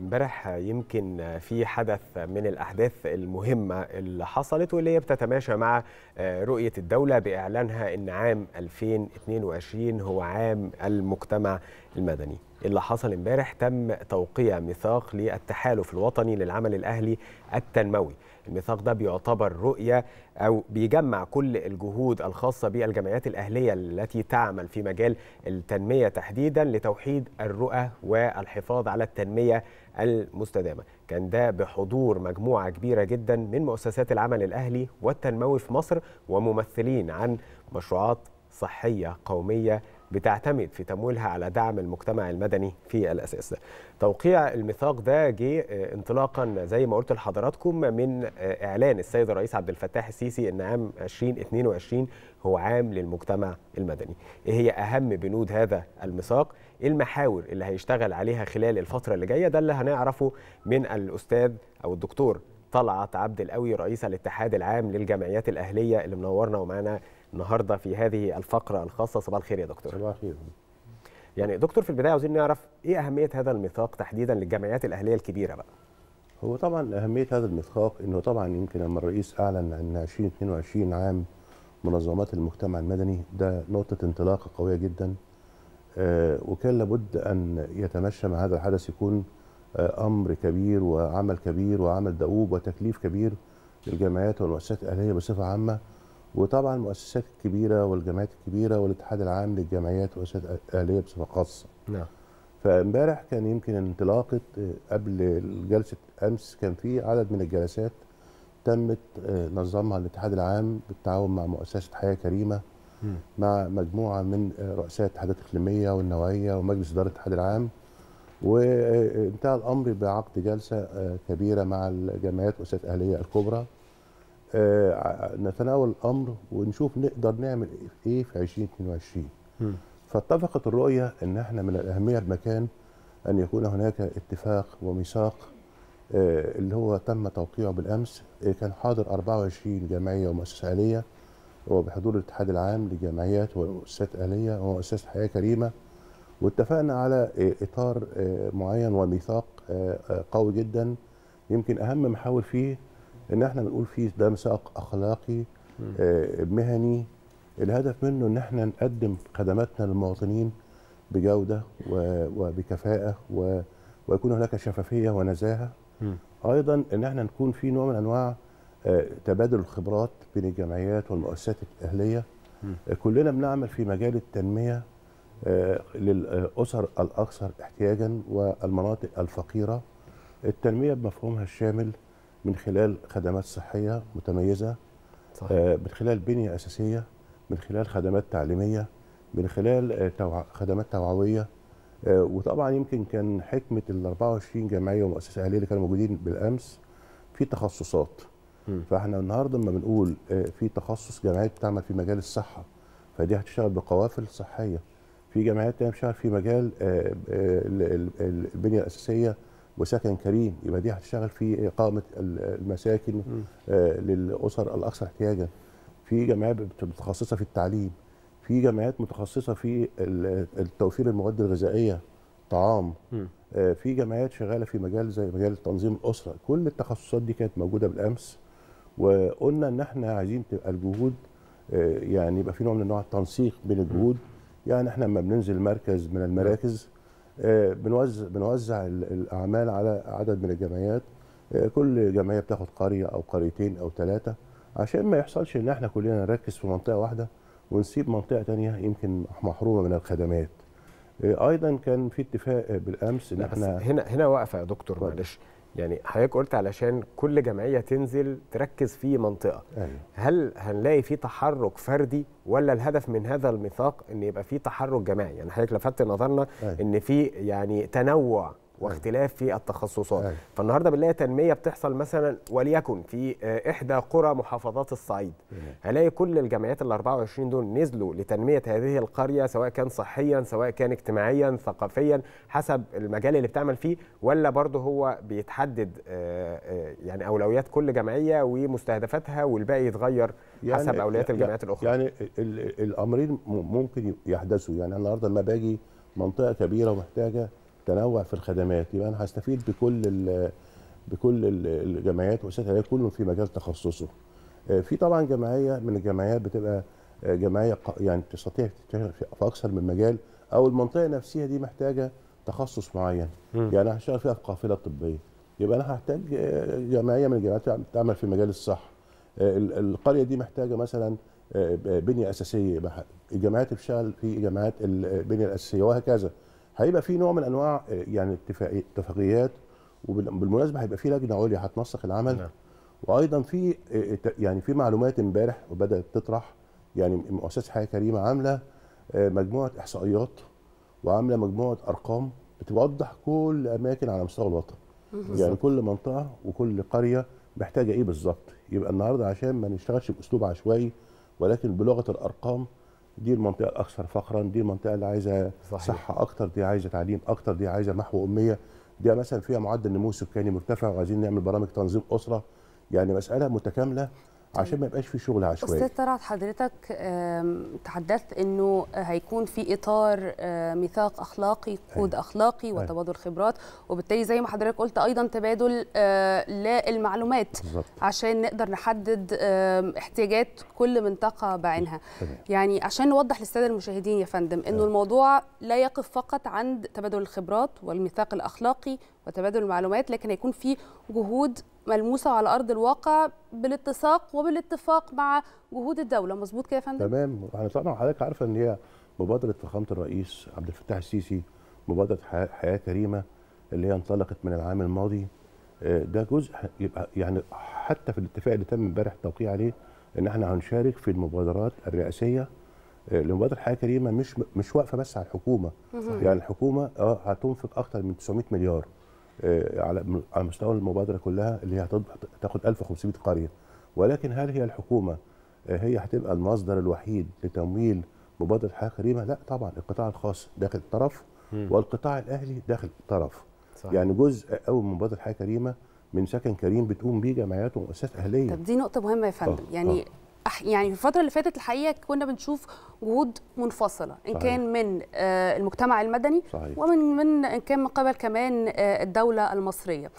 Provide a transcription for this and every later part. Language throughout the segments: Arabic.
امبارح يمكن في حدث من الاحداث المهمه اللي حصلت واللي هي بتتماشى مع آه، رؤيه الدوله باعلانها ان عام 2022 هو عام المجتمع المدني اللي حصل امبارح تم توقيع ميثاق للتحالف الوطني للعمل الاهلي التنموي الميثاق ده بيعتبر رؤية أو بيجمع كل الجهود الخاصة بالجمعيات الأهلية التي تعمل في مجال التنمية تحديدا لتوحيد الرؤى والحفاظ على التنمية المستدامة كان ده بحضور مجموعة كبيرة جدا من مؤسسات العمل الأهلي والتنموي في مصر وممثلين عن مشروعات صحية قومية بتعتمد في تمويلها على دعم المجتمع المدني في الأساس ده توقيع الميثاق ده جه آه، انطلاقا زي ما قلت لحضراتكم من آه، إعلان السيد الرئيس عبد الفتاح السيسي أن عام 2022 هو عام للمجتمع المدني إيه هي أهم بنود هذا الميثاق ايه المحاور اللي هيشتغل عليها خلال الفترة اللي جاية ده اللي هنعرفه من الأستاذ أو الدكتور طلعت عبد القوي رئيس الاتحاد العام للجمعيات الأهلية اللي منورنا ومعانا النهارده في هذه الفقره الخاصه صباح الخير يا دكتور صباح الخير يعني دكتور في البدايه عاوزين نعرف ايه اهميه هذا الميثاق تحديدا للجمعيات الاهليه الكبيره بقى هو طبعا اهميه هذا الميثاق انه طبعا يمكن لما الرئيس اعلن ان 2022 عام منظمات المجتمع المدني ده نقطه انطلاقه قويه جدا آه، وكان لابد ان يتمشى مع هذا الحدث يكون آه، امر كبير وعمل كبير وعمل دؤوب وتكليف كبير للجمعيات والمؤسسات الاهليه بصفه عامه وطبعا المؤسسات الكبيره والجمعيات الكبيره والاتحاد العام للجمعيات والمؤسسات الاهليه بصفه خاصه نعم فامبارح كان يمكن انطلاقه آه، قبل جلسه امس كان في عدد من الجلسات تمت آه، نظمها الاتحاد العام بالتعاون مع مؤسسه حياه كريمه م. مع مجموعه من آه، رؤساء الاتحادات الاقليميه والنوعيه ومجلس اداره الاتحاد العام وانتهى الامر بعقد جلسه كبيره مع الجمعيات والمؤسسات الاهليه الكبرى آه، نتناول الامر ونشوف نقدر نعمل ايه في 2022 فاتفقت الرؤيه ان احنا من الاهميه المكان ان يكون هناك اتفاق وميثاق آه، اللي هو تم توقيعه بالامس آه، كان حاضر 24 جمعيه ومؤسسه اليه وبحضور الاتحاد العام للجمعيات ومؤسسات اليه ومؤسسه حياه كريمه واتفقنا على اطار معين وميثاق قوي جدا يمكن اهم محاور فيه ان احنا بنقول فيه ده ميثاق اخلاقي آه، مهني الهدف منه ان احنا نقدم خدماتنا للمواطنين بجوده وبكفاءه ويكون هناك شفافيه ونزاهه ايضا ان احنا نكون في نوع من انواع آه، تبادل الخبرات بين الجمعيات والمؤسسات الاهليه آه، كلنا بنعمل في مجال التنميه للاسر الاكثر احتياجا والمناطق الفقيره التنميه بمفهومها الشامل من خلال خدمات صحيه متميزه صحيح. آه، من خلال بنيه اساسيه من خلال خدمات تعليميه من خلال آه، خدمات توعويه آه، وطبعا يمكن كان حكمه ال 24 جمعيه ومؤسسه اهليه اللي كانوا موجودين بالامس في تخصصات م. فاحنا النهارده لما بنقول في تخصص جمعيات بتعمل في مجال الصحه فدي هتشتغل بقوافل صحيه في جمعيات تانية بتشتغل في مجال البنيه الاساسيه وسكن كريم يبقى دي هتشتغل في اقامه المساكن آه، للاسر الاكثر احتياجا في جمعيات متخصصه في التعليم في جمعيات متخصصه في توفير المواد الغذائيه طعام آه، في جمعيات شغاله في مجال زي مجال تنظيم الاسره كل التخصصات دي كانت موجوده بالامس وقلنا ان احنا عايزين تبقى الجهود آه، يعني يبقى في نوع من انواع التنسيق بين الجهود يعني احنا لما بننزل مركز من المراكز آه، بنوزع بنوزع الاعمال على عدد من الجمعيات آه، كل جمعيه بتاخد قريه او قريتين او ثلاثه عشان ما يحصلش ان احنا كلنا نركز في منطقه واحده ونسيب منطقه ثانيه يمكن محرومه من الخدمات آه، ايضا كان في اتفاق بالامس ان احنا هنا هنا واقفه يا دكتور معلش يعني حضرتك قلت علشان كل جمعيه تنزل تركز في منطقه أيوة. هل هنلاقي في تحرك فردي ولا الهدف من هذا الميثاق ان يبقى في تحرك جماعي يعني حضرتك لفتت نظرنا أيوة. ان في يعني تنوع واختلاف في التخصصات أي. فالنهارده بنلاقي تنميه بتحصل مثلا وليكن في آه، احدى قرى محافظات الصعيد هلاقي كل الجمعيات ال 24 دول نزلوا لتنميه هذه القريه سواء كان صحيا سواء كان اجتماعيا ثقافيا حسب المجال اللي بتعمل فيه ولا برضه هو بيتحدد آه، آه، يعني اولويات كل جمعيه ومستهدفاتها والباقي يتغير يعني حسب يعني اولويات الجمعيات يعني الاخرى يعني الامرين ممكن يحدثوا يعني النهارده لما باجي منطقه كبيره ومحتاجه تنوع في الخدمات يبقى انا هستفيد بكل الـ بكل الجمعيات واسسات العلاج كله في مجال تخصصه. آه، في طبعا جمعيه من الجمعيات بتبقى آه، جمعيه يعني تستطيع تشتغل في اكثر من مجال او المنطقه نفسها دي محتاجه تخصص معين م. يعني هشتغل فيها في قافله طبيه يبقى انا هحتاج آه، جمعيه من الجمعيات تعمل في مجال الصحه القريه دي محتاجه مثلا بنيه اساسيه الجامعات بتشتغل في جامعات البنيه الاساسيه وهكذا هيبقى في نوع من انواع آه، يعني اتفاقيات وبالمناسبه هيبقى في لجنه عليا هتنسق العمل نعم. وايضا في آه، يعني في معلومات امبارح وبدات تطرح يعني مؤسسه حياه كريمه عامله آه، مجموعه احصائيات وعامله مجموعه ارقام بتوضح كل اماكن على مستوى الوطن بالزبط. يعني كل منطقه وكل قريه محتاجه ايه بالظبط يبقى النهارده عشان ما نشتغلش باسلوب عشوائي ولكن بلغه الارقام دي المنطقه الاكثر فقرا دي المنطقه اللي عايزه صحه اكتر دي عايزه تعليم اكتر دي عايزه محو اميه دي مثلا فيها معدل نمو سكاني مرتفع وعايزين نعمل برامج تنظيم اسره يعني مساله متكامله عشان ما يبقاش في شغل عشوائي استاذ طلعت حضرتك تحدثت انه هيكون في اطار ميثاق اخلاقي كود اخلاقي وتبادل خبرات وبالتالي زي ما حضرتك قلت ايضا تبادل للمعلومات عشان نقدر نحدد احتياجات كل منطقه بعينها يعني عشان نوضح للساده المشاهدين يا فندم انه الموضوع لا يقف فقط عند تبادل الخبرات والميثاق الاخلاقي وتبادل المعلومات لكن هيكون في جهود ملموسه على ارض الواقع بالاتساق وبالاتفاق مع جهود الدوله مظبوط كده يا فندم تمام احنا يعني طبعا حضرتك عارفه ان هي مبادره فخامه الرئيس عبد الفتاح السيسي مبادره حياه كريمه اللي هي انطلقت من العام الماضي آه، ده جزء يبقى يعني حتى في الاتفاق اللي تم امبارح التوقيع عليه ان احنا هنشارك في المبادرات الرئاسيه آه، لمبادره حياه كريمه مش مش واقفه بس على الحكومه يعني الحكومه اه هتنفق اكثر من 900 مليار آه، على مستوى المبادره كلها اللي هي هتاخد 1500 قريه ولكن هل هي الحكومه آه، هي هتبقى المصدر الوحيد لتمويل مبادره حياه كريمه؟ لا طبعا القطاع الخاص داخل طرف والقطاع الاهلي داخل طرف صحيح. يعني جزء قوي من مبادره حياه كريمه من سكن كريم بتقوم بيه جمعيات ومؤسسات اهليه طب دي نقطه مهمه يا فندم آه، يعني أوه. يعني في الفتره اللي فاتت الحقيقه كنا بنشوف جهود منفصله ان صحيح. كان من آه، المجتمع المدني صحيح. ومن من ان كان من قبل كمان آه، الدوله المصريه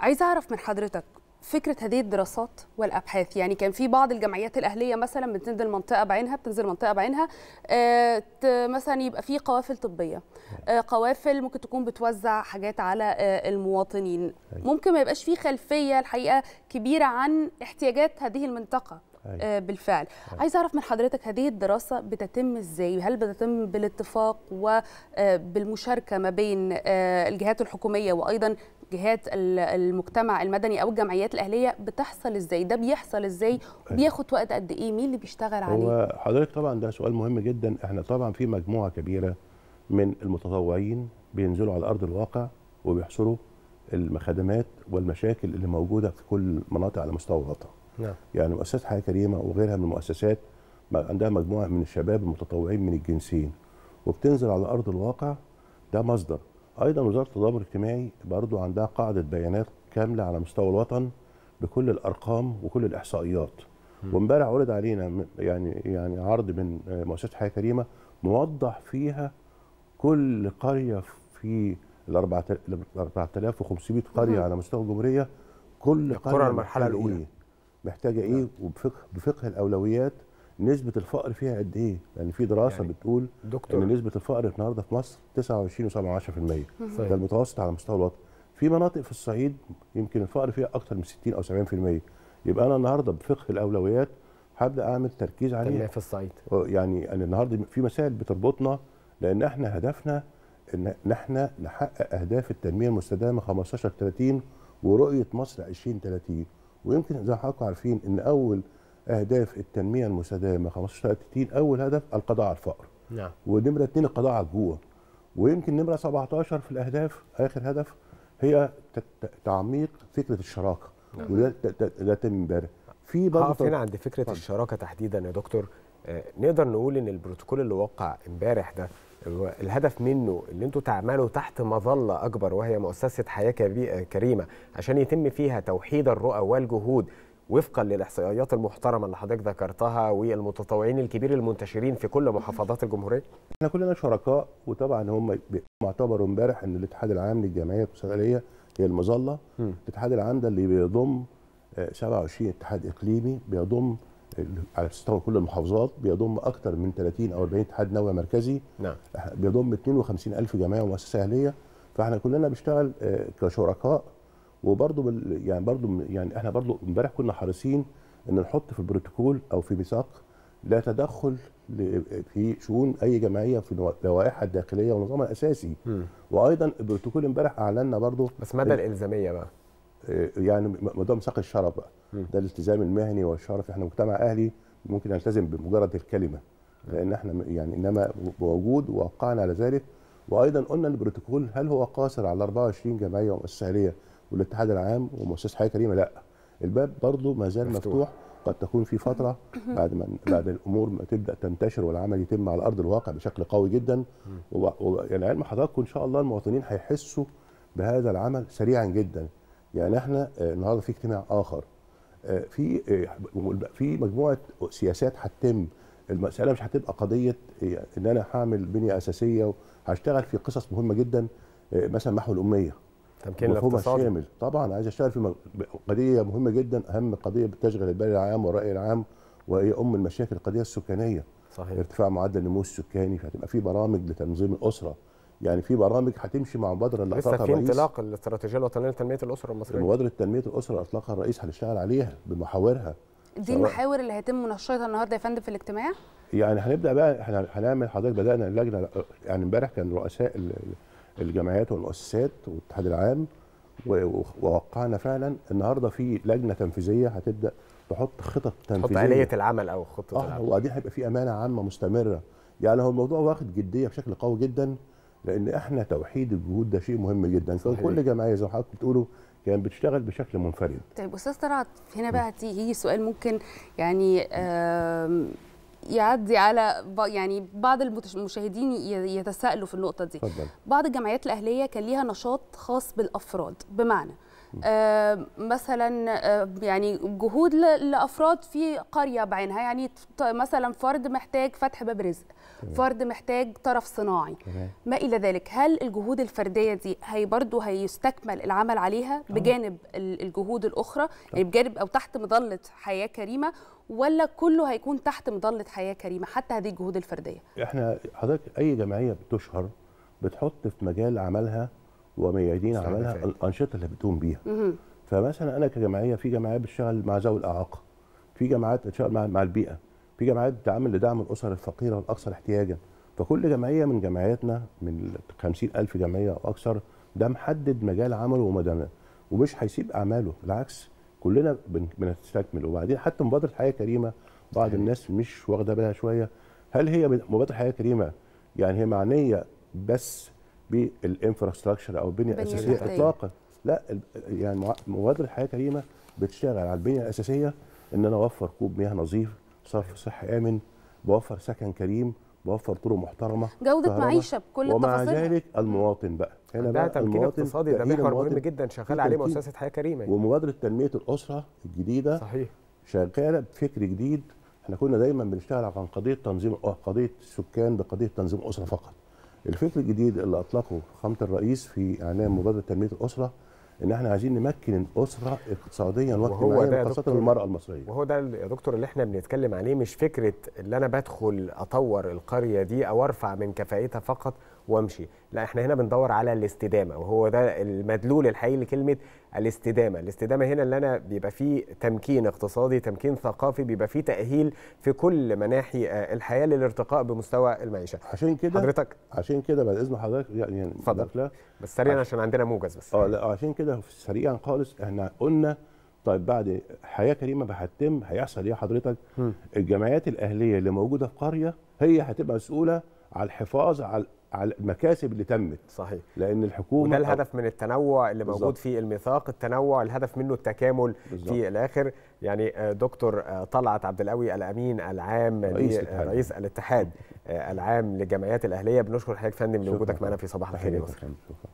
عايزه اعرف من حضرتك فكره هذه الدراسات والابحاث يعني كان في بعض الجمعيات الاهليه مثلا بتنزل منطقه بعينها بتنزل منطقه بعينها آه، مثلا يبقى في قوافل طبيه نعم. قوافل ممكن تكون بتوزع حاجات على المواطنين أيوة. ممكن ما يبقاش في خلفيه الحقيقه كبيره عن احتياجات هذه المنطقه أيوة. آه، بالفعل أيوة. عايز اعرف من حضرتك هذه الدراسه بتتم ازاي هل بتتم بالاتفاق وبالمشاركه آه، ما بين آه، الجهات الحكوميه وايضا جهات المجتمع المدني او الجمعيات الاهليه بتحصل ازاي ده بيحصل ازاي أيوة. بياخد وقت قد ايه مين اللي بيشتغل عليه هو حضرتك طبعا ده سؤال مهم جدا احنا طبعا في مجموعه كبيره من المتطوعين بينزلوا على ارض الواقع وبيحصروا المخدمات والمشاكل اللي موجوده في كل مناطق على مستوى الوطن نعم. يعني مؤسسه حياه كريمه وغيرها من المؤسسات عندها مجموعه من الشباب المتطوعين من الجنسين وبتنزل على ارض الواقع ده مصدر ايضا وزاره التضامن الاجتماعي برضه عندها قاعده بيانات كامله على مستوى الوطن بكل الارقام وكل الاحصائيات وامبارح عرض علينا يعني يعني عرض من مؤسسه حياه كريمه موضح فيها كل قريه في ال 4500 قريه على مستوى الجمهوريه كل قريه المرحله الاولى محتاجه ايه نعم. وبفقه بفقه الاولويات نسبه الفقر فيها قد ايه؟ لان يعني في دراسه يعني بتقول دكتور. ان نسبه الفقر النهارده في مصر 29.7% ده طيب. المتوسط على مستوى الوطن. في مناطق في الصعيد يمكن الفقر فيها اكتر من 60 او 70% يبقى انا النهارده بفقه الاولويات هبدا اعمل تركيز عليه في الصعيد يعني النهارده في مسائل بتربطنا لان احنا هدفنا ان احنا نحقق اهداف التنميه المستدامه 15 30 ورؤيه مصر 2030 ويمكن زي ما حضراتكم عارفين ان اول اهداف التنميه المستدامه 15 30 اول هدف القضاء على الفقر نعم ونمره 2 القضاء على الجوع ويمكن نمره 17 في الاهداف اخر هدف هي تعميق فكره الشراكه نعم. وده ده تم امبارح في برضه هنا عند فكره طبعا. الشراكه تحديدا يا دكتور نقدر نقول ان البروتوكول اللي وقع امبارح ده الهدف منه ان انتوا تعملوا تحت مظله اكبر وهي مؤسسه حياه كريمه عشان يتم فيها توحيد الرؤى والجهود وفقا للاحصائيات المحترمه اللي حضرتك ذكرتها والمتطوعين الكبير المنتشرين في كل محافظات الجمهوريه؟ احنا كلنا شركاء وطبعا هم اعتبروا امبارح ان الاتحاد العام للجمعيه التساؤليه هي المظله الاتحاد العام ده اللي بيضم 27 آه، اتحاد اقليمي بيضم على مستوى كل المحافظات بيضم اكثر من 30 او 40 اتحاد نووي مركزي نعم بيضم 52000 جمعيه ومؤسسه اهليه فاحنا كلنا بنشتغل آه، كشركاء وبرضه بال يعني برضه يعني احنا برضه امبارح كنا حريصين ان نحط في البروتوكول او في ميثاق لا تدخل في شؤون اي جمعيه في لوائحها الداخليه ونظامها الاساسي م. وايضا البروتوكول امبارح اعلنا برضه بس مدى الالزاميه بقى آه، يعني موضوع مساق الشرف بقى ده الالتزام المهني والشرف احنا مجتمع اهلي ممكن نلتزم بمجرد الكلمه لان احنا يعني انما بوجود ووقعنا على ذلك وايضا قلنا البروتوكول هل هو قاصر على 24 جمعيه ومؤسسه اهليه والاتحاد العام ومؤسسه حياه كريمه لا الباب برضه ما زال مفتوح. قد تكون في فتره بعد ما بعد الامور ما تبدا تنتشر والعمل يتم على ارض الواقع بشكل قوي جدا يعني علم حضراتكم ان شاء الله المواطنين هيحسوا بهذا العمل سريعا جدا يعني احنا آه، النهارده في اجتماع اخر آه، في آه، في مجموعه سياسات هتتم المساله مش هتبقى قضيه ان انا هعمل بنيه اساسيه وهشتغل في قصص مهمه جدا مثلا محو الاميه تمكين الاقتصادي طبعا عايز اشتغل في قضيه مهمه جدا اهم قضيه بتشغل البال العام والراي العام وهي ام المشاكل القضيه السكانيه صحيح ارتفاع معدل النمو السكاني فهتبقى في برامج لتنظيم الاسره يعني في برامج هتمشي مع مبادره اللي اطلقها لسه في انطلاق الاستراتيجيه الوطنيه لتنميه الاسره المصريه مبادره تنميه الاسره اطلقها الرئيس هنشتغل عليها بمحاورها دي المحاور اللي هيتم مناقشتها النهارده يا فندم في الاجتماع يعني هنبدا بقى احنا هنعمل حضرتك بدانا اللجنه يعني امبارح كان رؤساء الجمعيات والمؤسسات والاتحاد العام ووقعنا فعلا النهارده في لجنه تنفيذيه هتبدا تحط خطط تنفيذيه تحط آلية العمل او خطه آه العمل وبعدين هيبقى في امانه عامه مستمره يعني هو الموضوع واخد جديه بشكل قوي جدا لان احنا توحيد الجهود ده شيء مهم جدا كان كل جمعيه زي ما حضرتك بتقولوا كانت بتشتغل بشكل منفرد طيب استاذ طلعت هنا بقى تيجي سؤال ممكن يعني يعدي على يعني بعض المشاهدين يتساءلوا في النقطه دي فضل. بعض الجمعيات الاهليه كان ليها نشاط خاص بالافراد بمعنى آه، مثلا آه، يعني جهود لافراد في قريه بعينها يعني مثلا فرد محتاج فتح باب رزق فرد محتاج طرف صناعي ما الى ذلك هل الجهود الفرديه دي هي برضه هيستكمل العمل عليها بجانب الجهود الاخرى يعني بجانب او تحت مظله حياه كريمه ولا كله هيكون تحت مظله حياه كريمه حتى هذه الجهود الفرديه احنا حضرتك اي جمعيه بتشهر بتحط في مجال عملها وميادين عملها الانشطه اللي بتقوم بيها فمثلا انا كجمعيه في جمعيات بتشتغل مع ذوي الاعاقه في جمعيات بتشتغل مع, مع البيئه في جمعيات بتعمل لدعم الاسر الفقيره والاكثر احتياجا فكل جمعيه من جمعياتنا من 50000 جمعيه او اكثر ده محدد مجال عمله ومدنه ومش هيسيب اعماله بالعكس كلنا بنستكمل وبعدين حتى مبادره حياه كريمه بعض الناس مش واخده بالها شويه هل هي مبادره حياه كريمه يعني هي معنيه بس بالانفراستراكشر او البنيه الاساسيه اطلاقا لا يعني مبادره حياه كريمه بتشتغل على البنيه الاساسيه ان انا اوفر كوب مياه نظيف صرف صحي امن بوفر سكن كريم بوفر طرق محترمه جوده معيشه بكل ومع التفاصيل ومع ذلك المواطن بقى هنا بقى تمكين اقتصادي ده محور مهم جدا شغال عليه مؤسسه حياه كريمه يعني. ومبادره تنميه الاسره الجديده صحيح شغاله بفكر جديد احنا كنا دايما بنشتغل عن قضيه تنظيم قضيه السكان بقضيه تنظيم اسره فقط الفكر الجديد اللي اطلقه فخامه الرئيس في اعلان مبادره تنميه الاسره ان احنا عايزين نمكن الاسره اقتصاديا واجتماعيا خاصه المراه المصريه وهو ده يا دكتور اللي احنا بنتكلم عليه مش فكره اللي انا بدخل اطور القريه دي او ارفع من كفائتها فقط وامشي لا احنا هنا بندور على الاستدامه وهو ده المدلول الحقيقي لكلمه الاستدامه الاستدامه هنا اللي انا بيبقى فيه تمكين اقتصادي تمكين ثقافي بيبقى فيه تاهيل في كل مناحي آه، الحياه للارتقاء بمستوى المعيشه عشان كده حضرتك عشان كده بعد اذن حضرتك يعني اتفضل بس سريعا عشان عندنا موجز بس اه لا عشان كده سريعا خالص احنا قلنا طيب بعد حياه كريمه هتتم هيحصل ايه حضرتك؟ م. الجمعيات الاهليه اللي موجوده في قريه هي هتبقى مسؤوله على الحفاظ على على المكاسب اللي تمت صحيح لان الحكومه وده الهدف من التنوع اللي بالزبط. موجود في الميثاق التنوع الهدف منه التكامل بالزبط. في الاخر يعني آه، دكتور آه، طلعت عبد القوي الامين العام رئيس الاتحاد, آه، رئيس الاتحاد العام للجمعيات الاهليه بنشكر حضرتك فندم لوجودك معنا في صباح الخير يا